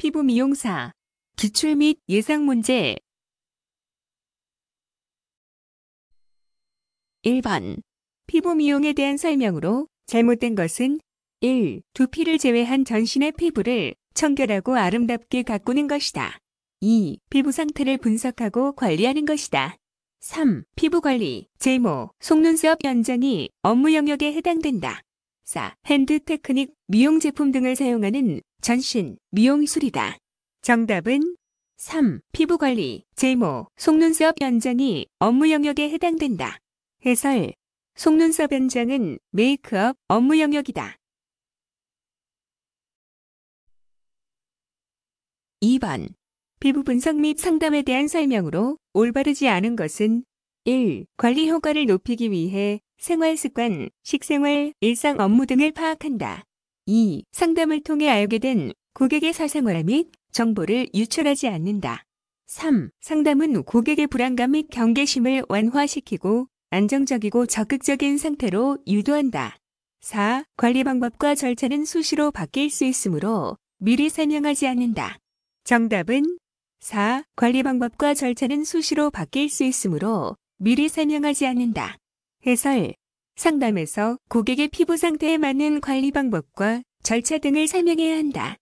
피부 미용사, 기출 및 예상 문제 1번 피부 미용에 대한 설명으로 잘못된 것은 1. 두피를 제외한 전신의 피부를 청결하고 아름답게 가꾸는 것이다. 2. 피부 상태를 분석하고 관리하는 것이다. 3. 피부 관리, 제모, 속눈썹 연장이 업무 영역에 해당된다. 기 핸드 테크닉, 미용 제품 등을 사용하는 전신 미용술이다. 정답은 3. 피부관리, 제모, 속눈썹 연장이 업무 영역에 해당된다. 해설, 속눈썹 연장은 메이크업 업무 영역이다. 2번 피부 분석 및 상담에 대한 설명으로 올바르지 않은 것은 1. 관리 효과를 높이기 위해 생활 습관, 식생활, 일상 업무 등을 파악한다. 2. 상담을 통해 알게 된 고객의 사생활 및 정보를 유출하지 않는다. 3. 상담은 고객의 불안감 및 경계심을 완화시키고 안정적이고 적극적인 상태로 유도한다. 4. 관리 방법과 절차는 수시로 바뀔 수 있으므로 미리 설명하지 않는다. 정답은 4. 관리 방법과 절차는 수시로 바뀔 수 있으므로 미리 설명하지 않는다. 해설 상담에서 고객의 피부 상태에 맞는 관리 방법과 절차 등을 설명해야 한다.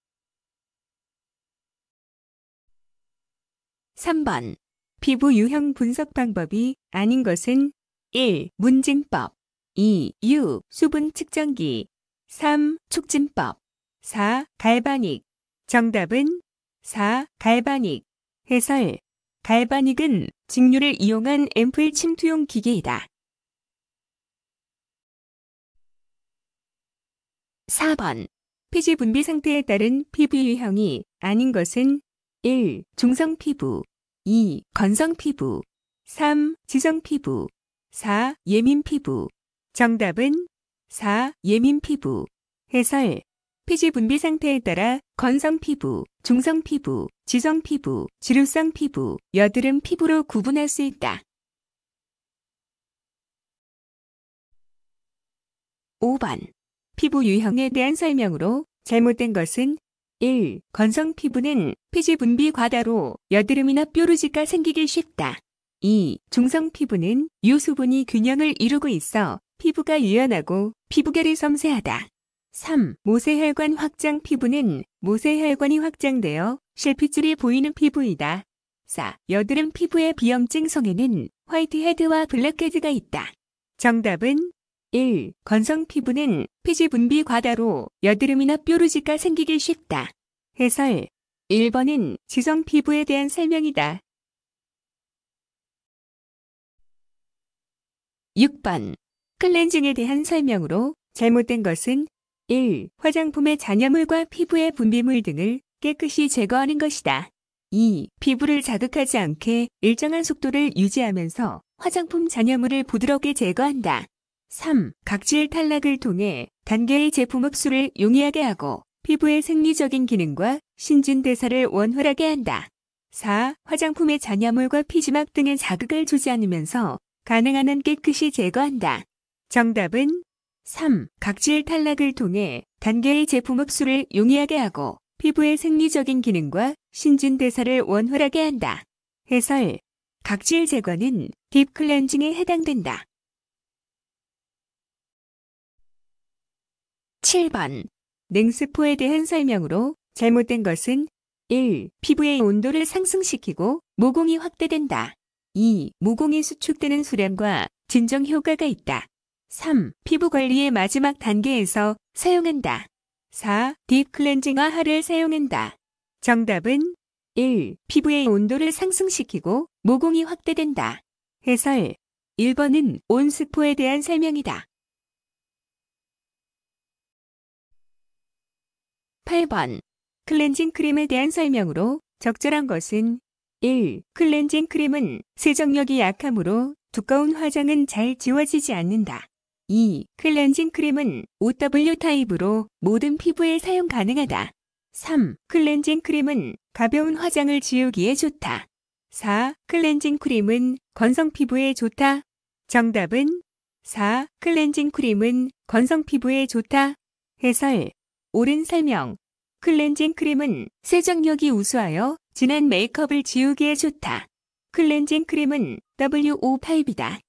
3번. 피부 유형 분석 방법이 아닌 것은 1. 문진법 2. 유, 수분 측정기 3. 촉진법 4. 갈바닉 정답은 4. 갈바닉 해설 갈바닉은 직류를 이용한 앰플 침투용 기계이다. 4번. 피지 분비 상태에 따른 피부 유형이 아닌 것은 1. 중성 피부 2. 건성 피부 3. 지성 피부 4. 예민 피부 정답은 4. 예민 피부 해설 피지 분비 상태에 따라 건성 피부, 중성 피부, 지성 피부, 지루성 피부, 여드름 피부로 구분할 수 있다. 5번 피부 유형에 대한 설명으로 잘못된 것은 1. 건성 피부는 피지 분비 과다로 여드름이나 뾰루지가 생기기 쉽다. 2. 중성 피부는 유수분이 균형을 이루고 있어 피부가 유연하고 피부결이 섬세하다. 3. 모세혈관 확장 피부는 모세혈관이 확장되어 실핏줄이 보이는 피부이다. 4. 여드름 피부의 비염증 성에는 화이트헤드와 블랙헤드가 있다. 정답은 1. 건성 피부는 피지 분비 과다로 여드름이나 뾰루지가 생기기 쉽다. 해설 1번은 지성 피부에 대한 설명이다. 6번 클렌징에 대한 설명으로 잘못된 것은 1. 화장품의 잔여물과 피부의 분비물 등을 깨끗이 제거하는 것이다. 2. 피부를 자극하지 않게 일정한 속도를 유지하면서 화장품 잔여물을 부드럽게 제거한다. 3. 각질 탈락을 통해 단계의 제품 흡수를 용이하게 하고 피부의 생리적인 기능과 신진대사를 원활하게 한다. 4. 화장품의 잔여물과 피지막 등의 자극을 주지 않으면서 가능한 한 깨끗이 제거한다. 정답은 3. 각질 탈락을 통해 단계의 제품 흡수를 용이하게 하고 피부의 생리적인 기능과 신진대사를 원활하게 한다. 해설. 각질 제거는 딥 클렌징에 해당된다. 7번 냉스포에 대한 설명으로 잘못된 것은 1. 피부의 온도를 상승시키고 모공이 확대된다. 2. 모공이 수축되는 수렴과 진정 효과가 있다. 3. 피부 관리의 마지막 단계에서 사용한다. 4. 딥클렌징화 하를 사용한다. 정답은 1. 피부의 온도를 상승시키고 모공이 확대된다. 해설 1번은 온스포에 대한 설명이다. 8번 클렌징 크림에 대한 설명으로 적절한 것은 1. 클렌징 크림은 세정력이 약하므로 두꺼운 화장은 잘 지워지지 않는다. 2. 클렌징 크림은 OW 타입으로 모든 피부에 사용 가능하다. 3. 클렌징 크림은 가벼운 화장을 지우기에 좋다. 4. 클렌징 크림은 건성 피부에 좋다. 정답은 4. 클렌징 크림은 건성 피부에 좋다. 해설 옳은 설명. 클렌징 크림은 세정력이 우수하여 진한 메이크업을 지우기에 좋다. 클렌징 크림은 WO5이다.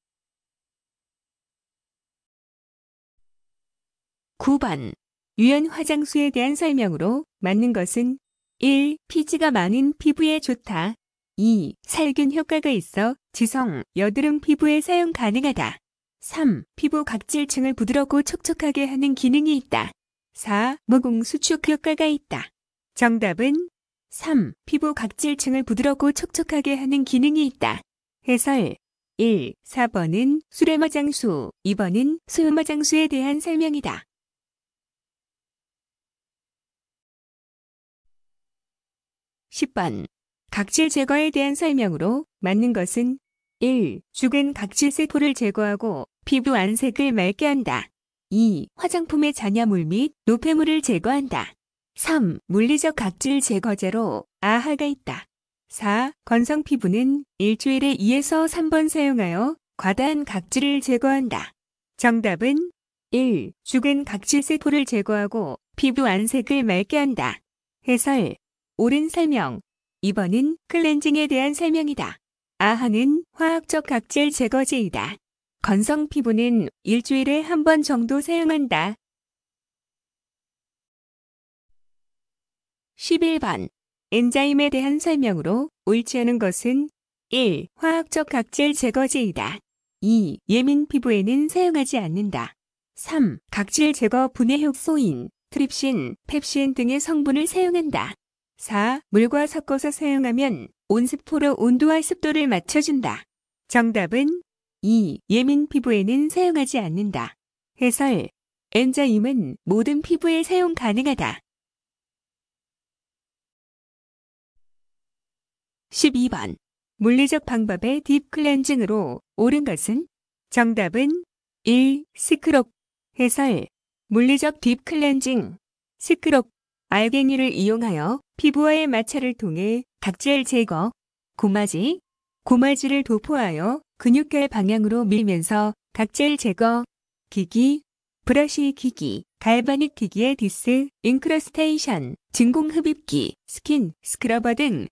9번 유연 화장수에 대한 설명으로 맞는 것은 1. 피지가 많은 피부에 좋다. 2. 살균 효과가 있어 지성, 여드름 피부에 사용 가능하다. 3. 피부 각질층을 부드럽고 촉촉하게 하는 기능이 있다. 4. 무공 수축 효과가 있다. 정답은 3. 피부 각질층을 부드럽고 촉촉하게 하는 기능이 있다. 해설 1. 4번은 수레마장수, 2번은 수요마장수에 대한 설명이다. 1 0번 각질 제거에 대한 설명으로 맞는 것은 1. 죽은 각질 세포를 제거하고 피부 안색을 맑게 한다. 2. 화장품의 잔여물 및 노폐물을 제거한다. 3. 물리적 각질 제거제로 아하가 있다. 4. 건성 피부는 일주일에 2에서 3번 사용하여 과다한 각질을 제거한다. 정답은 1. 죽은 각질 세포를 제거하고 피부 안색을 맑게 한다. 해설 옳은 설명 2번은 클렌징에 대한 설명이다. 아하는 화학적 각질 제거제이다. 건성 피부는 일주일에 한 번 정도 사용한다. 11번 엔자임에 대한 설명으로 옳지 않은 것은 1. 화학적 각질 제거제이다. 2. 예민 피부에는 사용하지 않는다. 3. 각질 제거 분해 효소인 트립신, 펩신 등의 성분을 사용한다. 4. 물과 섞어서 사용하면 온습포로 온도와 습도를 맞춰준다. 정답은 2. 예민 피부에는 사용하지 않는다. 해설. 엔자임은 모든 피부에 사용 가능하다. 12번. 물리적 방법의 딥 클렌징으로 옳은 것은? 정답은 1. 스크럽. 해설. 물리적 딥 클렌징. 스크럽. 알갱이를 이용하여 피부와의 마찰을 통해 각질 제거, 고마지, 고마지를 도포하여 근육결 방향으로 밀면서 각질 제거, 기기, 브러쉬 기기, 갈바닉 기기의 디스, 인크러스테이션, 진공 흡입기, 스킨, 스크러버 등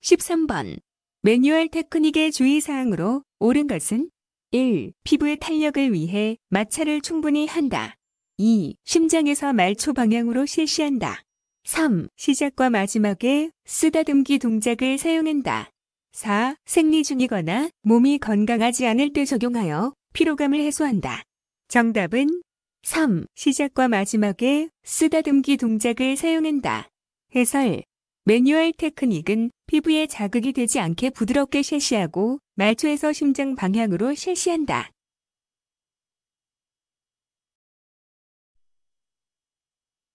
13번 매뉴얼 테크닉의 주의사항으로 옳은 것은 1. 피부의 탄력을 위해 마찰을 충분히 한다. 2. 심장에서 말초 방향으로 실시한다. 3. 시작과 마지막에 쓰다듬기 동작을 사용한다. 4. 생리 중이거나 몸이 건강하지 않을 때 적용하여 피로감을 해소한다. 정답은 3. 시작과 마지막에 쓰다듬기 동작을 사용한다. 해설. 매뉴얼 테크닉은 피부에 자극이 되지 않게 부드럽게 실시하고 말초에서 심장 방향으로 실시한다.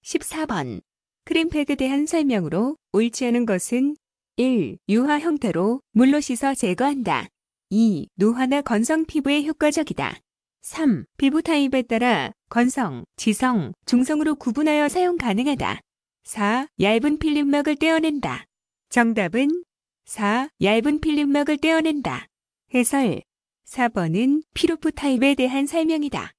1 4번 크림팩에 대한 설명으로 옳지 않은 것은 1. 유화 형태로 물로 씻어 제거한다. 2. 노화나 건성 피부에 효과적이다. 3. 피부 타입에 따라 건성, 지성, 중성으로 구분하여 사용 가능하다. 4. 얇은 필름막을 떼어낸다. 정답은 4. 얇은 필름막을 떼어낸다. 해설 4번은 피로프 타입에 대한 설명이다.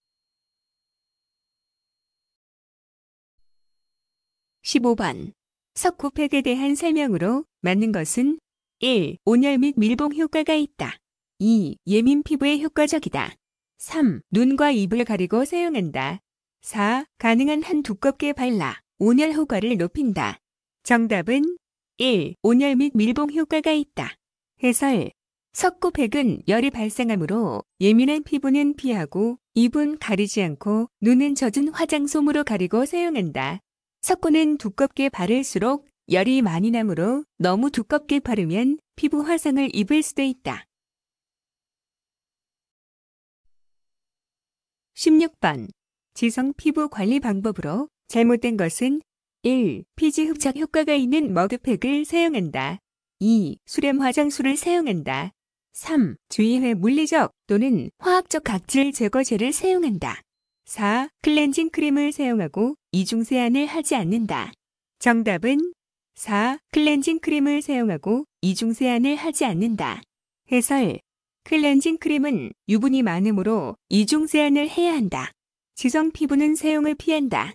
15번 석고팩에 대한 설명으로 맞는 것은 1. 온열 및 밀봉 효과가 있다. 2. 예민 피부에 효과적이다. 3. 눈과 입을 가리고 사용한다. 4. 가능한 한 두껍게 발라 온열 효과를 높인다. 정답은 1. 온열 및 밀봉 효과가 있다. 해설 석고팩은 열이 발생하므로 예민한 피부는 피하고 입은 가리지 않고 눈은 젖은 화장솜으로 가리고 사용한다. 석고는 두껍게 바를수록 열이 많이 나므로 너무 두껍게 바르면 피부 화상을 입을 수도 있다. 16번 지성 피부 관리 방법으로 잘못된 것은 1. 피지 흡착 효과가 있는 머그팩을 사용한다. 2. 수렴 화장수를 사용한다. 3. 주의회 물리적 또는 화학적 각질 제거제를 사용한다. 4. 클렌징 크림을 사용하고 이중 세안을 하지 않는다. 정답은 4. 클렌징 크림을 사용하고 이중 세안을 하지 않는다. 해설. 클렌징 크림은 유분이 많으므로 이중 세안을 해야 한다. 지성 피부는 사용을 피한다.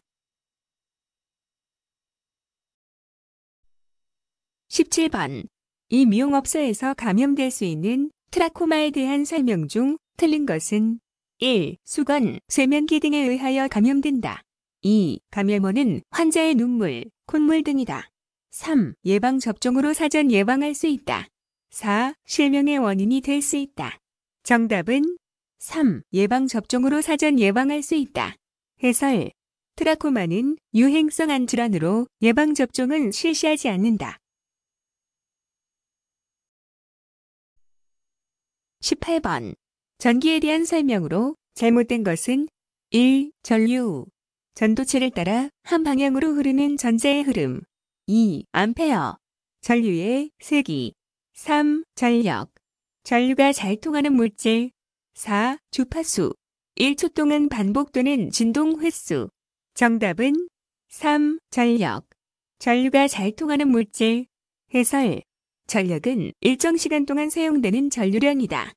17번. 이 미용업소에서 감염될 수 있는 트라코마에 대한 설명 중 틀린 것은 1. 수건, 세면기 등에 의하여 감염된다. 2. 감염원은 환자의 눈물, 콧물 등이다. 3. 예방접종으로 사전 예방할 수 있다. 4. 실명의 원인이 될 수 있다. 정답은 3. 예방접종으로 사전 예방할 수 있다. 해설 트라코마는 유행성 안질환으로 예방접종은 실시하지 않는다. 18번 전기에 대한 설명으로 잘못된 것은 1. 전류 전도체를 따라 한 방향으로 흐르는 전자의 흐름 2. 암페어 전류의 세기 3. 전력 전류가 잘 통하는 물질 4. 주파수 1초 동안 반복되는 진동 횟수 정답은 3. 전력 전류가 잘 통하는 물질 해설 전력은 일정 시간 동안 사용되는 전류량이다.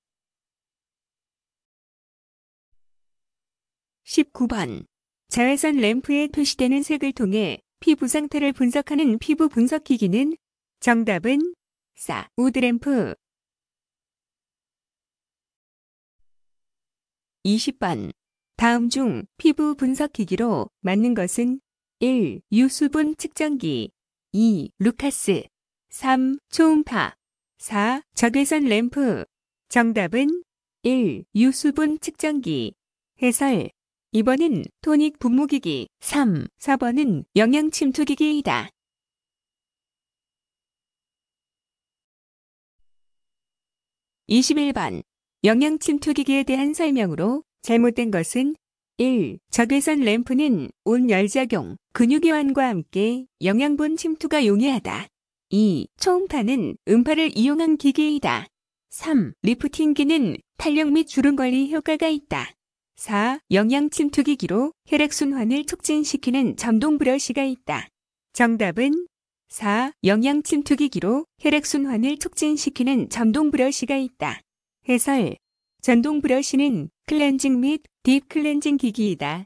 19번 자외선 램프에 표시되는 색을 통해 피부 상태를 분석하는 피부 분석기기는 정답은 싸 우드램프 20번 다음 중 피부 분석기기로 맞는 것은 1. 유수분 측정기 2. 루카스 3. 초음파 4. 적외선 램프 정답은 1. 유수분 측정기 해설 2번은 토닉 분무기기, 3, 4번은 영양 침투기기이다. 2 1번 영양 침투기기에 대한 설명으로 잘못된 것은 1. 적외선 램프는 온 열작용, 근육이완과 함께 영양분 침투가 용이하다. 2. 초음파는 음파를 이용한 기기이다. 3. 리프팅기는 탄력 및 주름 관리 효과가 있다. 4. 영양 침투기기로 혈액순환을 촉진시키는 전동브러쉬가 있다. 정답은 4. 영양 침투기기로 혈액순환을 촉진시키는 전동 브러쉬가 있다. 해설 전동 브러쉬는 클렌징 및 딥 클렌징 기기이다.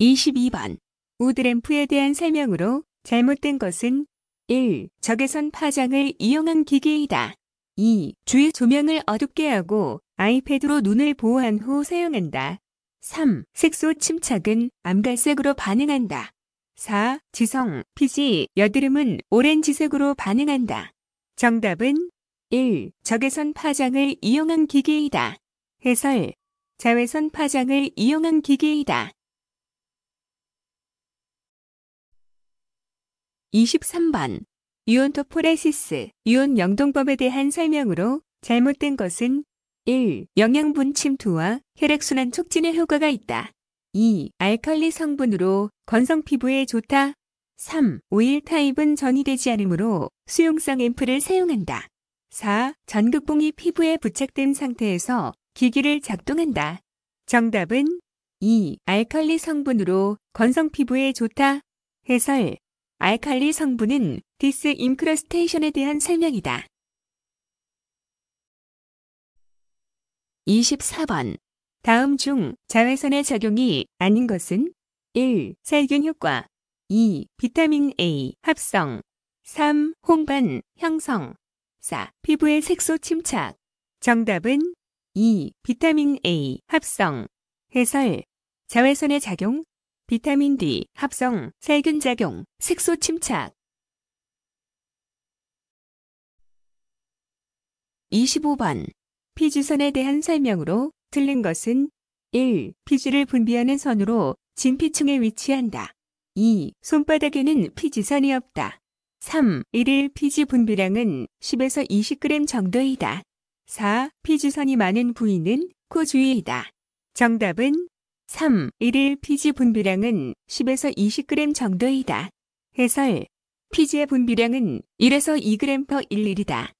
22번 우드램프에 대한 설명으로 잘못된 것은 1. 적외선 파장을 이용한 기기이다. 2. 주의 조명을 어둡게 하고 아이패드로 눈을 보호한 후 사용한다. 3. 색소 침착은 암갈색으로 반응한다. 4. 지성, 피지, 여드름은 오렌지색으로 반응한다. 정답은 1. 적외선 파장을 이용한 기계이다. 해설. 자외선 파장을 이용한 기계이다. 23번. 유온토포레시스유온 영동법에 대한 설명으로 잘못된 것은 1. 영양분 침투와 혈액순환 촉진에 효과가 있다. 2. 알칼리 성분으로 건성 피부에 좋다. 3. 오일 타입은 전이되지 않으므로 수용성 앰플을 사용한다. 4. 전극봉이 피부에 부착된 상태에서 기기를 작동한다. 정답은 2. 알칼리 성분으로 건성 피부에 좋다. 해설 알칼리 성분은 디스 인크러스테이션에 대한 설명이다. 24번. 다음 중 자외선의 작용이 아닌 것은 1. 살균 효과 2. 비타민 A 합성 3. 홍반 형성 4. 피부의 색소 침착 정답은 2. 비타민 A 합성 해설 자외선의 작용 비타민 D 합성 살균 작용 색소 침착 25번 피지선에 대한 설명으로 틀린 것은 1. 피지를 분비하는 선으로 진피층에 위치한다. 2. 손바닥에는 피지선이 없다. 3. 1일 피지 분비량은 10에서 20g 정도이다. 4. 피지선이 많은 부위는 코 주위이다. 정답은 3. 1일 피지 분비량은 10에서 20g 정도이다. 해설. 피지의 분비량은 1에서 2g per 1일이다.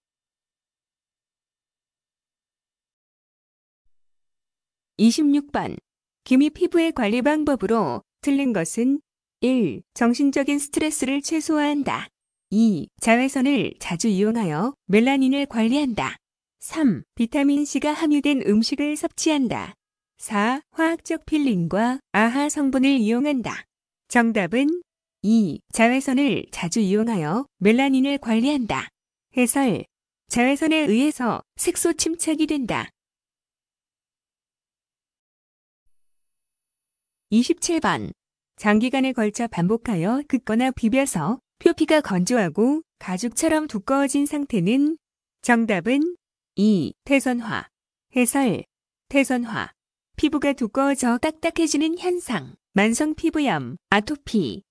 26번. 기미 피부의 관리 방법으로 틀린 것은 1. 정신적인 스트레스를 최소화한다. 2. 자외선을 자주 이용하여 멜라닌을 관리한다. 3. 비타민C가 함유된 음식을 섭취한다. 4. 화학적 필링과 아하 성분을 이용한다. 정답은 2. 자외선을 자주 이용하여 멜라닌을 관리한다. 해설. 자외선에 의해서 색소 침착이 된다. 27번 장기간에 걸쳐 반복하여 긋거나 비벼서 표피가 건조하고 가죽처럼 두꺼워진 상태는 정답은 2. 태선화 해설 태선화 피부가 두꺼워져 딱딱해지는 현상 만성 피부염 아토피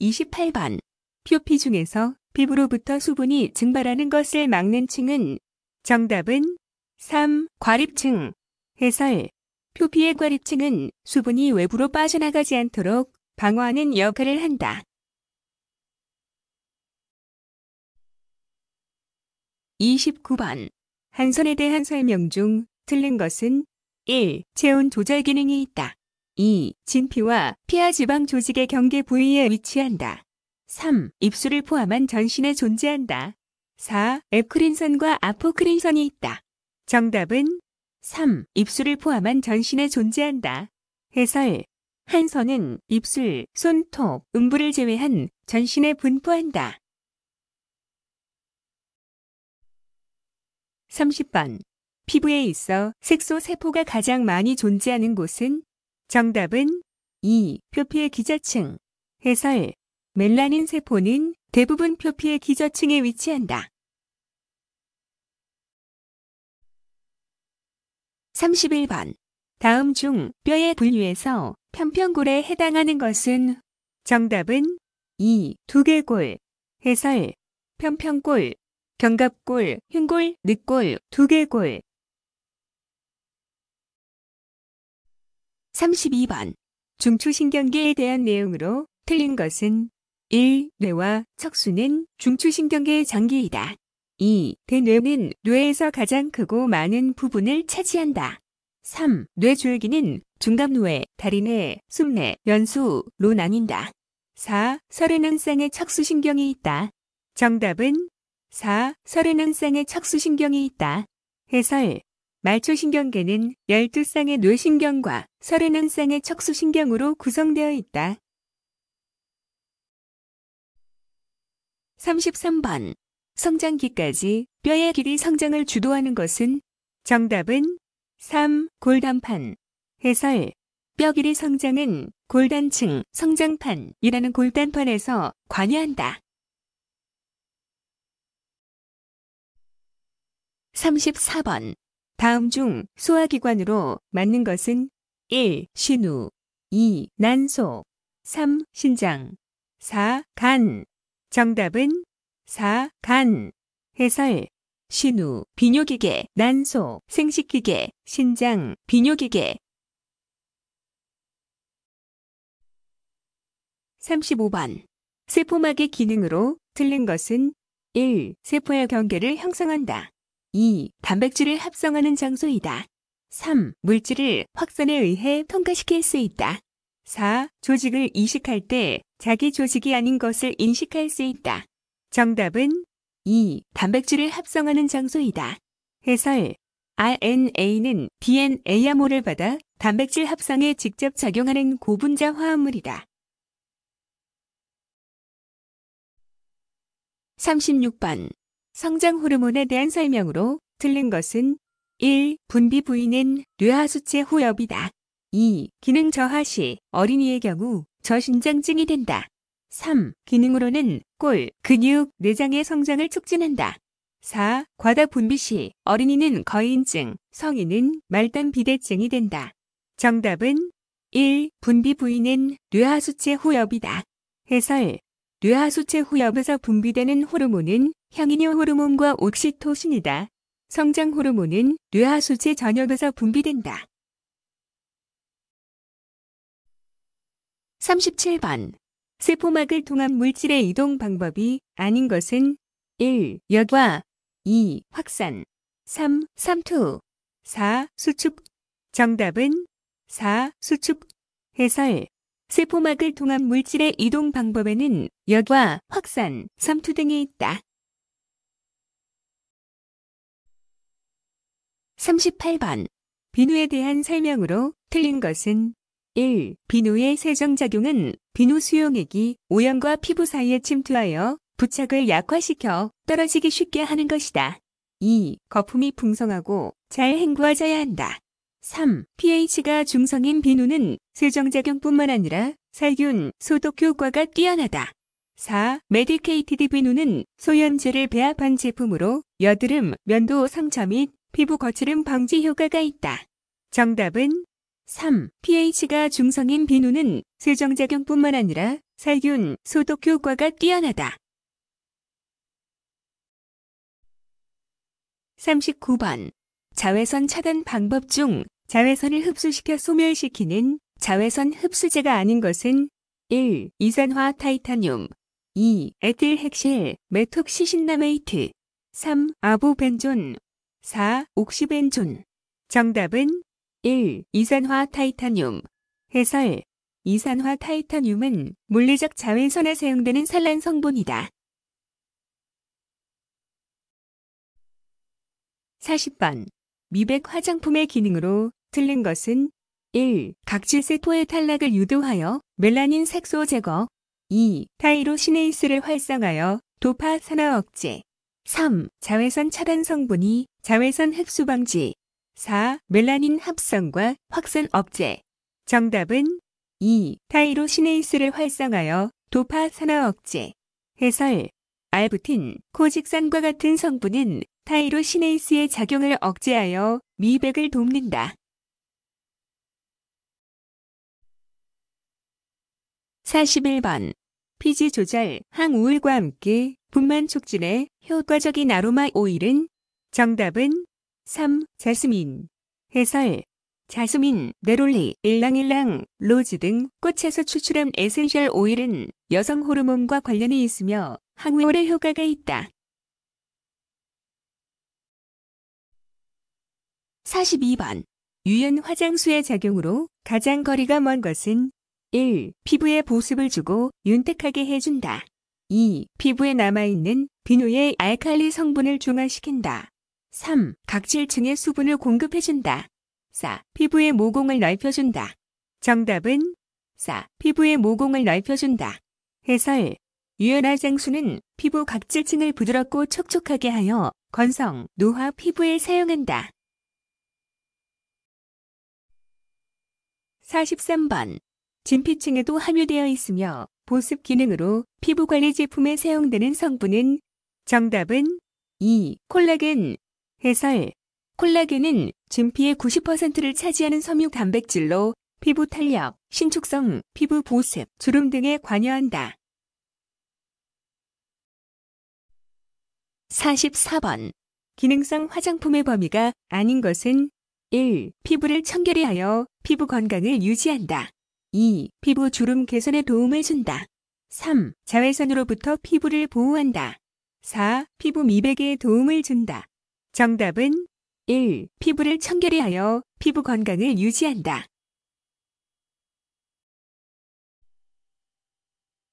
28번 표피 중에서 피부로부터 수분이 증발하는 것을 막는 층은 정답은 3. 과립층. 해설. 표피의 과립층은 수분이 외부로 빠져나가지 않도록 방어하는 역할을 한다. 29번. 한선에 대한 설명 중 틀린 것은 1. 체온 조절 기능이 있다. 2. 진피와 피하 지방 조직의 경계 부위에 위치한다. 3. 입술을 포함한 전신에 존재한다. 4. 에크린선과 아포크린선이 있다. 정답은 3. 입술을 포함한 전신에 존재한다. 해설 한선은 입술, 손톱, 음부를 제외한 전신에 분포한다. 30번 피부에 있어 색소세포가 가장 많이 존재하는 곳은? 정답은 2. 표피의 기저층 해설 멜라닌 세포는 대부분 표피의 기저층에 위치한다. 31번. 다음 중 뼈의 분류에서 편편골에 해당하는 것은 정답은 2. 두개골. 해설. 편편골, 견갑골, 흉골, 늑골, 두개골. 32번. 중추신경계에 대한 내용으로 틀린 것은 1. 뇌와 척수는 중추신경계의 장기이다. 2. 대뇌는 뇌에서 가장 크고 많은 부분을 차지한다. 3. 뇌줄기는 중간뇌 다리뇌, 숨뇌, 연수로 나뉜다. 4. 서른1쌍의 척수신경이 있다. 정답은 4. 서른1쌍의 척수신경이 있다. 해설 말초신경계는 12쌍의 뇌신경과 서른1쌍의 척수신경으로 구성되어 있다. 33번 성장기까지 뼈의 길이 성장을 주도하는 것은 정답은 3. 골단판 해설 뼈 길이 성장은 골단층 성장판이라는 골단판에서 관여한다. 34번 다음 중 소화기관으로 맞는 것은 1. 신우 2. 난소 3. 신장 4. 간 정답은 4. 간, 해설, 신우, 비뇨기계, 난소, 생식기계, 신장, 비뇨기계. 35번. 세포막의 기능으로 틀린 것은 1. 세포의 경계를 형성한다. 2. 단백질을 합성하는 장소이다. 3. 물질을 확산에 의해 통과시킬 수 있다. 4. 조직을 이식할 때 자기 조직이 아닌 것을 인식할 수 있다. 정답은 2. 단백질을 합성하는 장소이다. 해설 RNA는 DNA 암호를 받아 단백질 합성에 직접 작용하는 고분자 화합물이다. 36번 성장 호르몬에 대한 설명으로 틀린 것은 1. 분비 부위는 뇌하수체 후엽이다 2. 기능 저하 시 어린이의 경우 저신장증이 된다. 3. 기능으로는 꼴, 근육, 내장의 성장을 촉진한다. 4. 과다 분비 시 어린이는 거인증, 성인은 말단 비대증이 된다. 정답은 1. 분비 부위는 뇌하수체 후엽이다. 해설 뇌하수체 후엽에서 분비되는 호르몬은 향이뇨 호르몬과 옥시토신이다. 성장 호르몬은 뇌하수체 전엽에서 분비된다. 37번 세포막을 통한 물질의 이동 방법이 아닌 것은 1. 여과 2. 확산 3. 삼투 4. 수축 정답은 4. 수축 해설 세포막을 통한 물질의 이동 방법에는 여과, 확산, 삼투 등이 있다. 38번. 비누에 대한 설명으로 틀린 것은 1. 비누의 세정작용은 비누 수용액이 오염과 피부 사이에 침투하여 부착을 약화시켜 떨어지기 쉽게 하는 것이다. 2. 거품이 풍성하고 잘 헹구어져야 한다. 3. pH가 중성인 비누는 세정작용뿐만 아니라 살균, 소독 효과가 뛰어나다. 4. 메디케이티드 비누는 소염제를 배합한 제품으로 여드름, 면도 상처 및 피부 거칠음 방지 효과가 있다. 정답은 3. pH가 중성인 비누는 세정작용뿐만 아니라 살균, 소독 효과가 뛰어나다. 39번. 자외선 차단 방법 중 자외선을 흡수시켜 소멸시키는 자외선 흡수제가 아닌 것은 1. 이산화 타이타늄 2. 에틸 핵실 메톡시신나메이트 3. 아보벤존 4. 옥시벤존 정답은 1. 이산화 타이타늄 해설 이산화 타이타늄은 물리적 자외선에 사용되는 산란 성분이다. 40번 미백 화장품의 기능으로 틀린 것은 1. 각질세포의 탈락을 유도하여 멜라닌 색소 제거 2. 타이로시네이스를 활성하여 도파 산화 억제 3. 자외선 차단 성분이 자외선 흡수 방지 4. 멜라닌 합성과 확산 억제. 정답은 2. 타이로시네이스를 활성하여 화 도파 산화 억제. 해설. 알부틴, 코직산과 같은 성분은 타이로시네이스의 작용을 억제하여 미백을 돕는다. 41번. 피지 조절, 항우울과 함께 분만 촉진에 효과적인 아로마 오일은 정답은 3. 자스민 해설 자스민, 네롤리, 일랑일랑, 로즈 등 꽃에서 추출한 에센셜 오일은 여성 호르몬과 관련이 있으며 항우울의 효과가 있다. 42번 유연 화장수의 작용으로 가장 거리가 먼 것은 1. 피부에 보습을 주고 윤택하게 해준다. 2. 피부에 남아있는 비누의 알칼리 성분을 중화시킨다. 3. 각질층에 수분을 공급해준다. 4. 피부의 모공을 넓혀준다. 정답은 4. 피부의 모공을 넓혀준다. 해설 유연화 생수는 피부 각질층을 부드럽고 촉촉하게 하여 건성, 노화 피부에 사용한다. 43번 진피층에도 함유되어 있으며 보습 기능으로 피부관리 제품에 사용되는 성분은 정답은 2. 콜라겐, 해설. 콜라겐은 진피의 90%를 차지하는 섬유 단백질로 피부 탄력, 신축성, 피부 보습, 주름 등에 관여한다. 44번. 기능성 화장품의 범위가 아닌 것은 1. 피부를 청결히 하여 피부 건강을 유지한다. 2. 피부 주름 개선에 도움을 준다. 3. 자외선으로부터 피부를 보호한다. 4. 피부 미백에 도움을 준다. 정답은 1. 피부를 청결히 하여 피부 건강을 유지한다.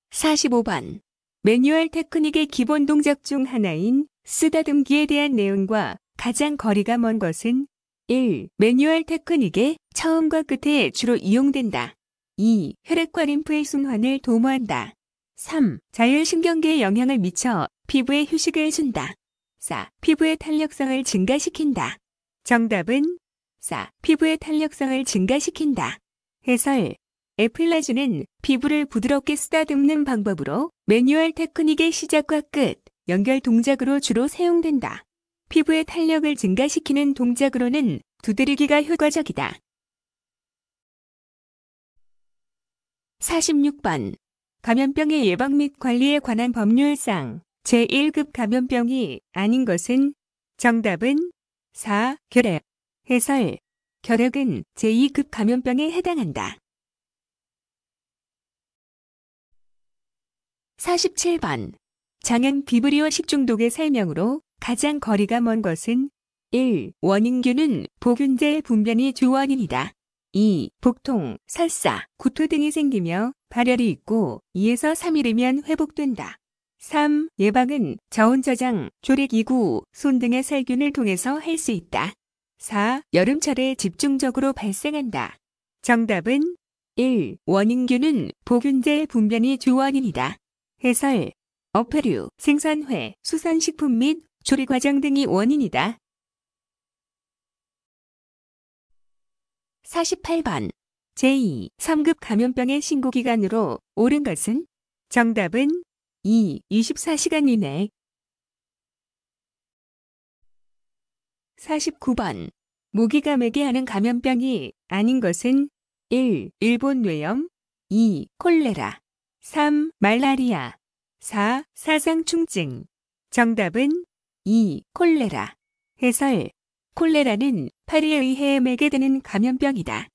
45번. 매뉴얼 테크닉의 기본 동작 중 하나인 쓰다듬기에 대한 내용과 가장 거리가 먼 것은 1. 매뉴얼 테크닉의 처음과 끝에 주로 이용된다. 2. 혈액과 림프의 순환을 도모한다. 3. 자율신경계에 영향을 미쳐 피부에 휴식을 준다. 4. 피부의 탄력성을 증가시킨다. 정답은 4. 피부의 탄력성을 증가시킨다. 해설 에플라주는 피부를 부드럽게 쓰다듬는 방법으로 매뉴얼 테크닉의 시작과 끝, 연결 동작으로 주로 사용된다. 피부의 탄력을 증가시키는 동작으로는 두드리기가 효과적이다. 46번 감염병의 예방 및 관리에 관한 법률상 제1급 감염병이 아닌 것은 정답은 4. 결핵. 해설. 결핵은 제2급 감염병에 해당한다. 47번. 장현 비브리오 식중독의 설명으로 가장 거리가 먼 것은 1. 원인균은 보균제 의 분변이 주원인이다. 2. 복통, 설사, 구토 등이 생기며 발열이 있고 2에서 3일이면 회복된다. 3. 예방은 저온 저장, 조릭 기구손 등의 살균을 통해서 할 수 있다. 4. 여름철에 집중적으로 발생한다. 정답은 1. 원인균은 보균제 분변이 주원인이다. 해설 어패류, 생산회 수산식품 및 조리 과정 등이 원인이다. 48번 제2. 3급 감염병의 신고기간으로 옳은 것은? 정답은 2. 24시간 이내 49번 모기감에게 하는 감염병이 아닌 것은 1. 일본 뇌염 2. 콜레라 3. 말라리아 4. 사상충증 정답은 2. 콜레라 해설 콜레라는 파리에 의해 매게 되는 감염병이다.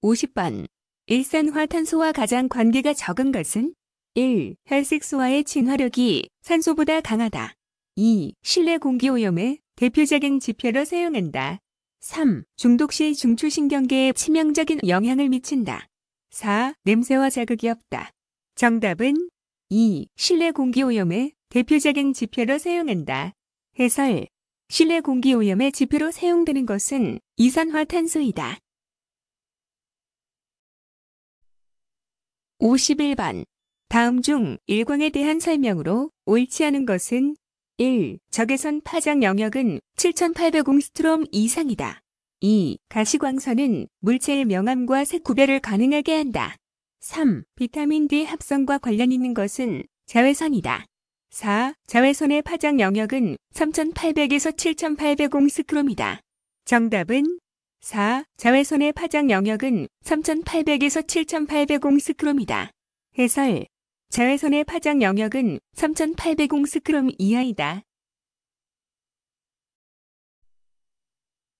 50번 일산화 탄소와 가장 관계가 적은 것은 1. 혈색소와의 친화력이 산소보다 강하다. 2. 실내 공기 오염의 대표적인 지표로 사용한다. 3. 중독 시 중추신경계에 치명적인 영향을 미친다. 4. 냄새와 자극이 없다. 정답은 2. 실내 공기 오염의 대표적인 지표로 사용한다. 해설. 실내 공기 오염의 지표로 사용되는 것은 이산화탄소이다. 51번. 다음 중 일광에 대한 설명으로 옳지 않은 것은 1. 적외선 파장 영역은 7800옹스트롬 이상이다. 2. 가시광선은 물체의 명암과 색 구별을 가능하게 한다. 3. 비타민 D 합성과 관련 있는 것은 자외선이다. 4. 자외선의 파장 영역은 3800에서 7800옹스크롬이다. 정답은 4. 자외선의 파장 영역은 3800에서 7800옹스크롬이다. 해설. 자외선의 파장 영역은 3800옹스크롬 이하이다.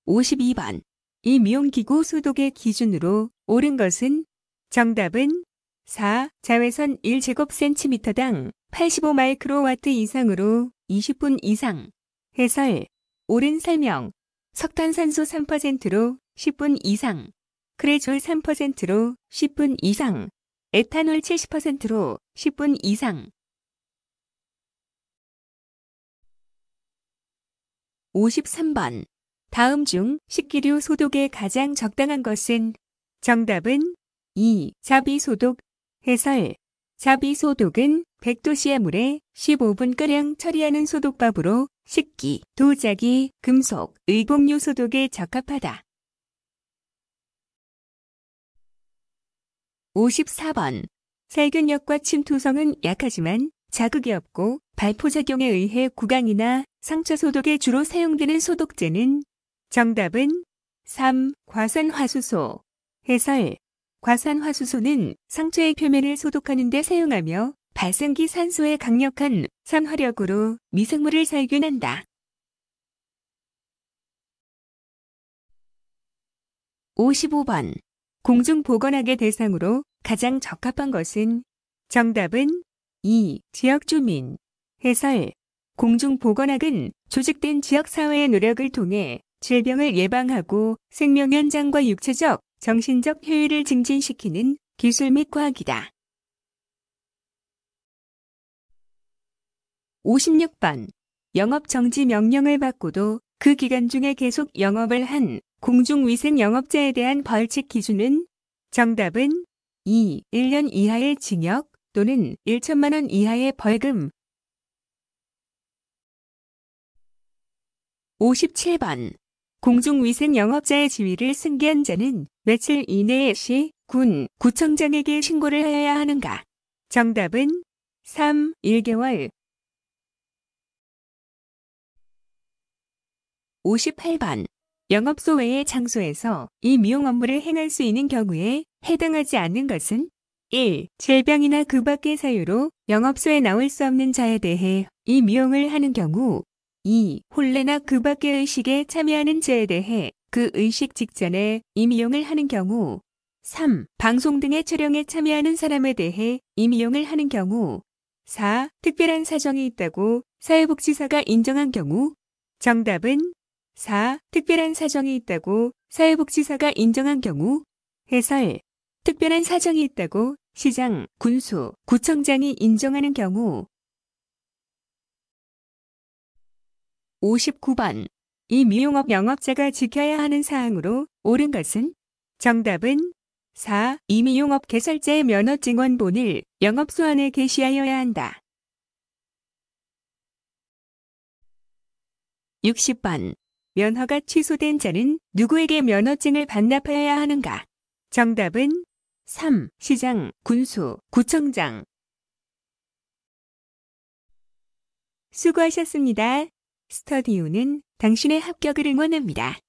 52번. 이 미용기구 소독의 기준으로 옳은 것은 정답은 4. 자외선 1제곱센티미터당 85마이크로와트 이상으로 20분 이상. 해설. 옳은 설명. 석탄산소 3%로 10분 이상, 크레졸 3%로 10분 이상, 에탄올 70%로 10분 이상. 53번. 다음 중 식기류 소독에 가장 적당한 것은 정답은 2. 자비 소독. 해설. 자비소독은 100도씨의 물에 15분가량 처리하는 소독밥으로 식기, 도자기, 금속, 의복류 소독에 적합하다. 54번 살균력과 침투성은 약하지만 자극이 없고 발포작용에 의해 구강이나 상처 소독에 주로 사용되는 소독제는 정답은 3. 과산화수소 해설 과산화수소는 상처의 표면을 소독하는 데 사용하며 발생기 산소의 강력한 산화력으로 미생물을 살균한다. 55번 공중 보건학의 대상으로 가장 적합한 것은 정답은 2. 지역 주민 해설 공중 보건학은 조직된 지역 사회의 노력을 통해 질병을 예방하고 생명 현장과 육체적, 정신적 효율을 증진시키는 기술 및 과학이다. 56번 영업 정지 명령을 받고도 그 기간 중에 계속 영업을 한 공중위생 영업자에 대한 벌칙 기준은 정답은 2. 1년 이하의 징역 또는 1천만 원 이하의 벌금 57번 공중위생 영업자의 지위를 승계한 자는 며칠 이내에 시, 군, 구청장에게 신고를 해야 하는가? 정답은 3. 1개월 58번 영업소 외의 장소에서 이 미용 업무를 행할 수 있는 경우에 해당하지 않는 것은 1. 질병이나 그 밖의 사유로 영업소에 나올 수 없는 자에 대해 이 미용을 하는 경우 2. 혼례나 그 밖의 의식에 참여하는 자에 대해 그 의식 직전에 임이용을 하는 경우 3. 방송 등의 촬영에 참여하는 사람에 대해 임이용을 하는 경우 4. 특별한 사정이 있다고 사회복지사가 인정한 경우 정답은 4. 특별한 사정이 있다고 사회복지사가 인정한 경우 해설 특별한 사정이 있다고 시장, 군수, 구청장이 인정하는 경우 59번 이 미용업 영업자가 지켜야 하는 사항으로 옳은 것은 정답은 4. 이 미용업 개설자의 면허증원본을 영업소 안에 게시하여야 한다. 60번 면허가 취소된 자는 누구에게 면허증을 반납하여야 하는가? 정답은 3. 시장, 군수, 구청장 수고하셨습니다. 스터디오는 당신의 합격을 응원합니다.